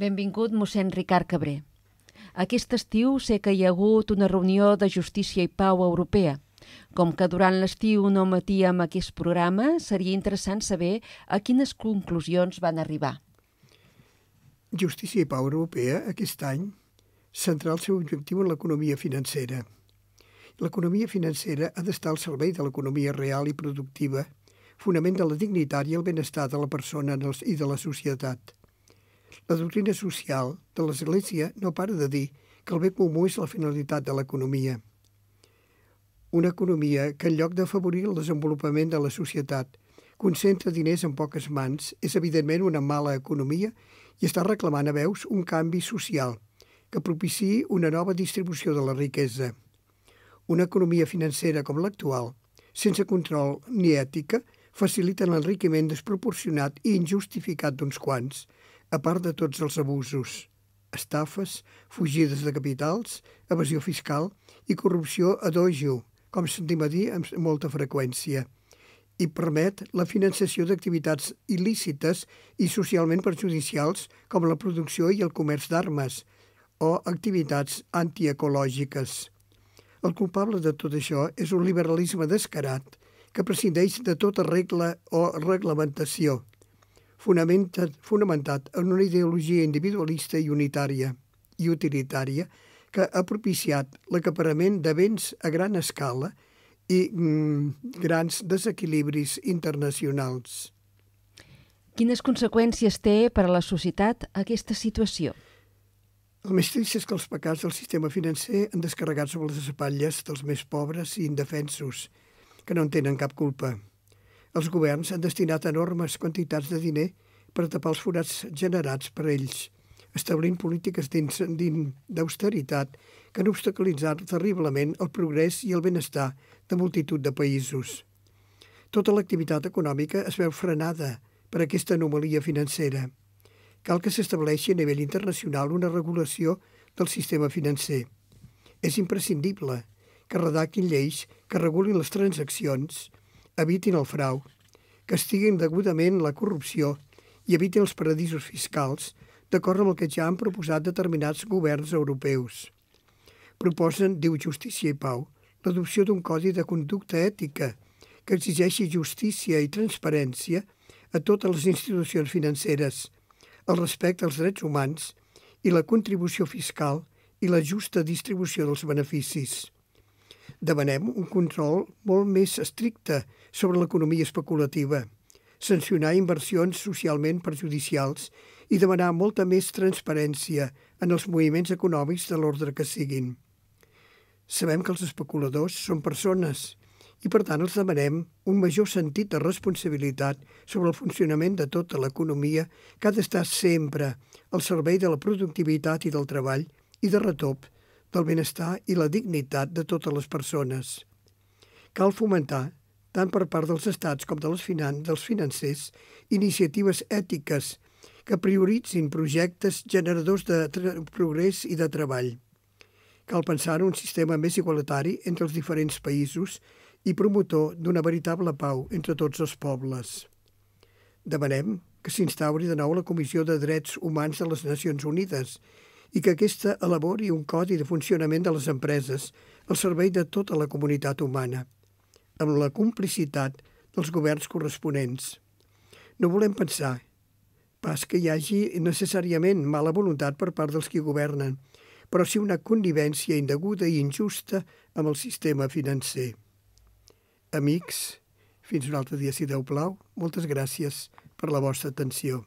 Benvingut mossèn Ricard Cabré. Aquest estiu sé que hi ha hagut una reunió de justícia i pau europea. Com que durant l'estiu no matíem aquest programa, seria interessant saber a quines conclusions van arribar. Justícia i Pau Europea aquest any centrarà el seu objectiu en l'economia financera. L'economia financera ha d'estar al servei de l'economia real i productiva, fonament de la dignitat i el benestar de la persona i de la societat – la doctrina social de l'Església no para de dir que el bé comú és la finalitat de l'economia. Una economia que, en lloc d'afavorir el desenvolupament de la societat, concentra diners en poques mans, és evidentment una mala economia i està reclamant a veus un canvi social que propiciï una nova distribució de la riquesa. Una economia financera com l'actual, sense control ni ètica, facilita l'enriquiment desproporcionat i injustificat d'uns quants – a part de tots els abusos, estafes, fugides de capitals, evasió fiscal i corrupció a dojo, com sentim a dir amb molta freqüència, i permet la finançació d'activitats il·lícites i socialment perjudicials com la producció i el comerç d'armes o activitats antiecològiques. El culpable de tot això és un liberalisme descarat que prescindeix de tota regla o reglamentació – fonamentat, fonamentat en una ideologia individualista i unitària i utilitària que ha propiciat l'acaparament de béns a gran escala i mm, grans desequilibris internacionals. Quines conseqüències té per a la societat aquesta situació? El més trist és que els pecats del sistema financer han descarregat sobre les espatlles dels més pobres i indefensos, que no en tenen cap culpa. Els governs han destinat enormes quantitats de diner per tapar els forats generats per ells, establint polítiques d'austeritat que han obstaculitzat terriblement el progrés i el benestar de multitud de països. Tota l'activitat econòmica es veu frenada per aquesta anomalia financera. Cal que s'estableixi a nivell internacional una regulació del sistema financer. És imprescindible que redactin lleis que regulin les transaccions, evitin el frau, castiguin degudament la corrupció i evitin els paradisos fiscals, d'acord amb el que ja han proposat determinats governs europeus. Proposen, diu Justícia i Pau, l'adopció d'un codi de conducta ètica que exigeixi justícia i transparència a totes les institucions financeres, el respecte als drets humans i la contribució fiscal i la justa distribució dels beneficis. Demanem un control molt més estricte sobre l'economia especulativa, sancionar inversions socialment perjudicials i demanar molta més transparència en els moviments econòmics de l'ordre que siguin. Sabem que els especuladors són persones i, per tant, els demanem un major sentit de responsabilitat sobre el funcionament de tota l'economia que ha d'estar sempre al servei de la productivitat i del treball i, de retop, del benestar i la dignitat de totes les persones. Cal fomentar, tant per part dels estats com de les finan dels financers, iniciatives ètiques que prioritzin projectes generadors de progrés i de treball. Cal pensar en un sistema més igualitari entre els diferents països i promotor d'una veritable pau entre tots els pobles. Demanem que s'instauri de nou la Comissió de Drets Humans de les Nacions Unides i que aquesta elabori un codi de funcionament de les empreses al servei de tota la comunitat humana, amb la complicitat dels governs corresponents. No volem pensar pas que hi hagi necessàriament mala voluntat per part dels qui governen, però sí una connivencia indeguda i injusta amb el sistema financer. Amics, fins un altre dia, si deu plau, moltes gràcies per la vostra atenció.